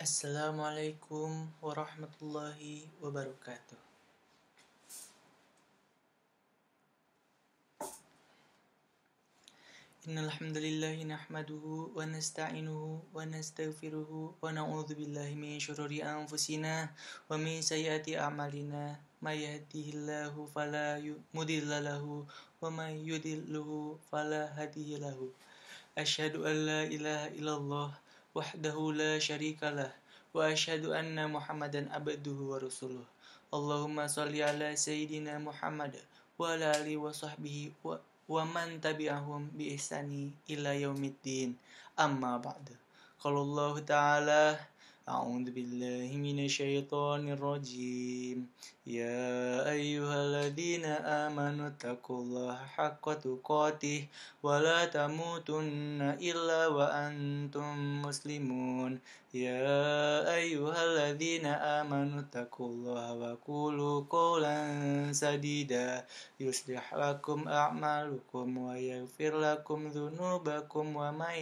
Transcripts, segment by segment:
السلام عليكم ورحمة الله وبركاته إن الحمد لله نحمده ونستعينه ونستغفره ونعوذ بالله من شرور أنفسنا ومن سيئات أعمالنا ما يهده الله فلا مضل له ومن له فلا هادي له أشهد أن لا إله إلا الله wahdahu la syarikalah wa asyhadu anna muhammadan abduhu wa rasuluh Allahumma salli ala sayyidina Muhammad wa ala alihi wa man tabi'ahum bi ihsani ila yaumiddin amma ba'du qala Allah ta'ala a'udzu billahi minasyaitonir rajim ya الذين آمنوا اتقوا الله حق تقاته ولا تموتن إلا وأنتم مسلمون يا أيها الذين آمنوا اتقوا الله وقولوا قولا سديدا يصلح لكم أعمالكم ويغفر لكم ذنوبكم ومن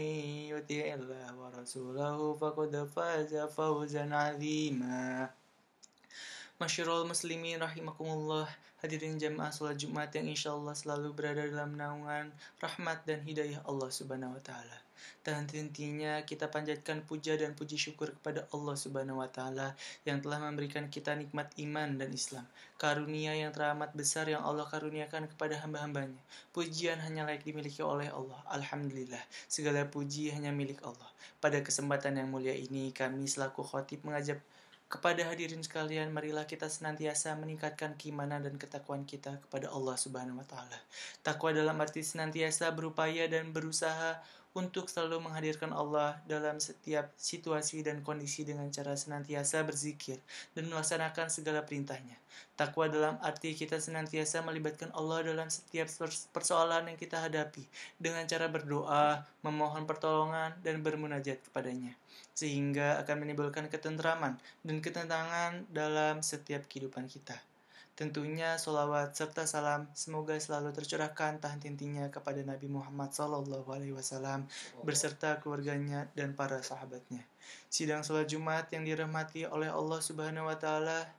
يطع الله ورسوله فقد فاز فوزا عظيما Masyurul muslimin rahimakumullah Hadirin jamaah sholat Jumat yang insya Allah selalu berada dalam naungan Rahmat dan hidayah Allah subhanahu wa ta'ala Dan intinya kita panjatkan puja dan puji syukur kepada Allah subhanahu wa ta'ala Yang telah memberikan kita nikmat iman dan Islam Karunia yang teramat besar yang Allah karuniakan kepada hamba-hambanya Pujian hanya layak dimiliki oleh Allah Alhamdulillah Segala puji hanya milik Allah Pada kesempatan yang mulia ini kami selaku khotib mengajak kepada hadirin sekalian, marilah kita senantiasa meningkatkan keimanan dan ketakwaan kita kepada Allah Subhanahu wa taala. Takwa dalam arti senantiasa berupaya dan berusaha untuk selalu menghadirkan Allah dalam setiap situasi dan kondisi dengan cara senantiasa berzikir dan melaksanakan segala perintahnya. Takwa dalam arti kita senantiasa melibatkan Allah dalam setiap persoalan yang kita hadapi dengan cara berdoa, memohon pertolongan, dan bermunajat kepadanya. Sehingga akan menimbulkan ketentraman dan ketentangan dalam setiap kehidupan kita. Tentunya solawat serta salam semoga selalu tercurahkan tahan tintinya kepada Nabi Muhammad Sallallahu Alaihi Wasallam berserta keluarganya dan para sahabatnya. Sidang sholat Jumat yang dirahmati oleh Allah Subhanahu Wa Taala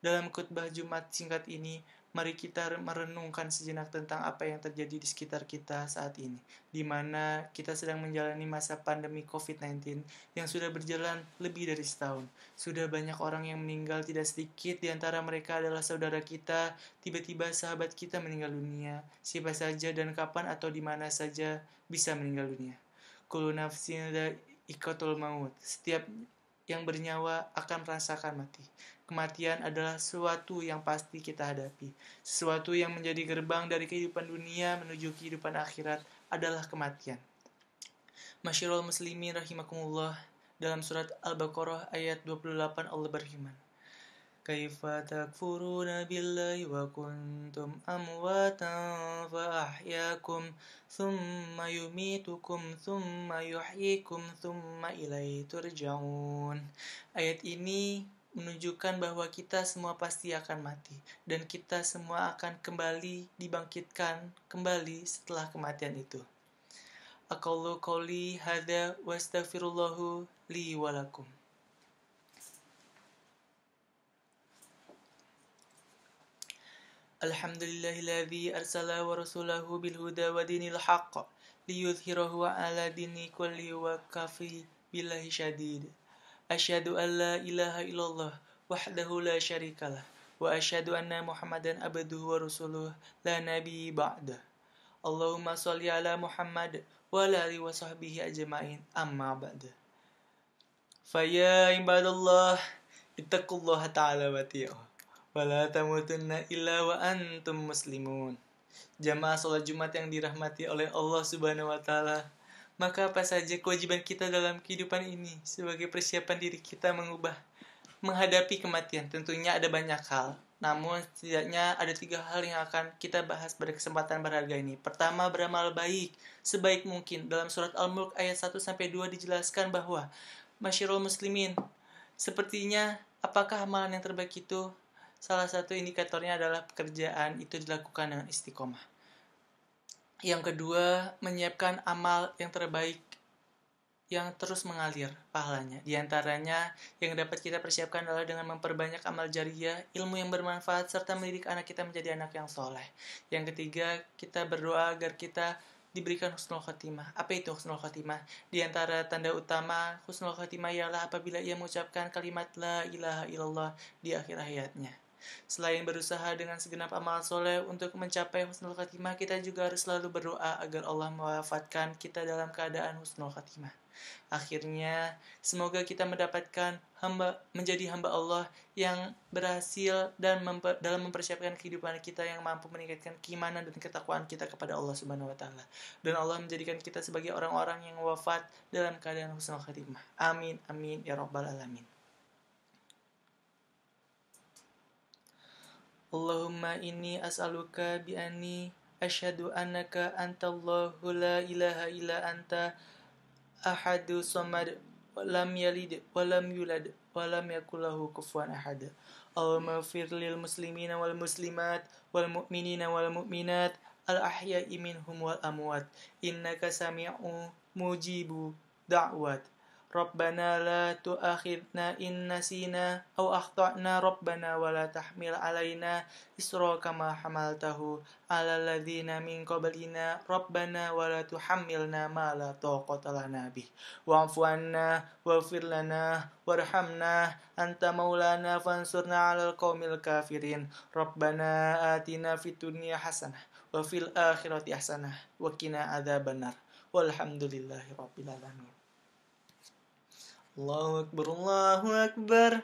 dalam khutbah Jumat singkat ini, mari kita merenungkan sejenak tentang apa yang terjadi di sekitar kita saat ini, di mana kita sedang menjalani masa pandemi COVID-19 yang sudah berjalan lebih dari setahun. Sudah banyak orang yang meninggal, tidak sedikit di antara mereka adalah saudara kita, tiba-tiba sahabat kita meninggal dunia, siapa saja dan kapan atau di mana saja bisa meninggal dunia. Kullu nafsin ikotul maut. Setiap yang bernyawa akan merasakan mati. Kematian adalah sesuatu yang pasti kita hadapi. Sesuatu yang menjadi gerbang dari kehidupan dunia menuju kehidupan akhirat adalah kematian. Masyirul muslimin rahimakumullah dalam surat Al-Baqarah ayat 28 Allah berfirman. Kaifa takfuruna billahi wa kuntum amwatan fa ahyakum thumma yumitukum thumma yuhyikum thumma ilaihi turja'un. Ayat ini menunjukkan bahwa kita semua pasti akan mati dan kita semua akan kembali dibangkitkan kembali setelah kematian itu. Aqulu qouli hadza wastaghfirullahu li wa lakum. Alhamdulillahilladzi arsala wa rasulahu bil huda wa dinil haqq liyudhhirahu ala dini kulli wa kafi billahi syadid. Asyhadu an la ilaha illallah wahdahu la syarikalah wa asyhadu anna Muhammadan abduhu wa rasuluh la nabi ba'da. Allahumma shalli ala Muhammad wa ala alihi wa sahbihi ajma'in amma ba'da. Faya ibadallah ittaqullaha ta'ala wa ti'ah wa la tamutunna illa wa antum muslimun. Jamaah salat Jumat yang dirahmati oleh Allah Subhanahu wa taala maka apa saja kewajiban kita dalam kehidupan ini sebagai persiapan diri kita mengubah menghadapi kematian? Tentunya ada banyak hal, namun setidaknya ada tiga hal yang akan kita bahas pada kesempatan berharga ini. Pertama, beramal baik sebaik mungkin. Dalam surat Al-Mulk ayat 1 sampai 2 dijelaskan bahwa masyarul muslimin sepertinya apakah amalan yang terbaik itu salah satu indikatornya adalah pekerjaan itu dilakukan dengan istiqomah. Yang kedua, menyiapkan amal yang terbaik yang terus mengalir pahalanya. Di antaranya yang dapat kita persiapkan adalah dengan memperbanyak amal jariah, ilmu yang bermanfaat, serta mendidik anak kita menjadi anak yang soleh. Yang ketiga, kita berdoa agar kita diberikan husnul khatimah. Apa itu husnul khatimah? Di antara tanda utama husnul khatimah ialah apabila ia mengucapkan kalimat la ilaha illallah di akhir hayatnya. Selain berusaha dengan segenap amal soleh untuk mencapai husnul khatimah, kita juga harus selalu berdoa agar Allah mewafatkan kita dalam keadaan husnul khatimah. Akhirnya, semoga kita mendapatkan hamba menjadi hamba Allah yang berhasil dan memper, dalam mempersiapkan kehidupan kita yang mampu meningkatkan keimanan dan ketakwaan kita kepada Allah Subhanahu wa taala. Dan Allah menjadikan kita sebagai orang-orang yang wafat dalam keadaan husnul khatimah. Amin amin ya rabbal alamin. Allahumma inni as'aluka bi anni asyhadu annaka antallahu la ilaha illa anta ahadu samad lam yalid walam yulad walam yakul lahu kufuwan ahad Allahumma fir lil muslimina wal muslimat wal mu'minina wal mu'minat al ahya'i minhum wal amwat innaka sami'u mujibu da'wat Robbana la tu'akhidna in nasina aw akhtana na Robbana la tahmil alaina isroka kama hamaltahu ala ladhina min qablina Rabbana wa la tuhammilna ma la taqata lana bih wa'fu anna waghfir lana warhamna anta maulana fansurna 'alal qaumil kafirin Rabbana atina fid hasanah wa fil akhirati hasanah wa qina adzabannar walhamdulillahi rabbil alamin الله أكبر الله أكبر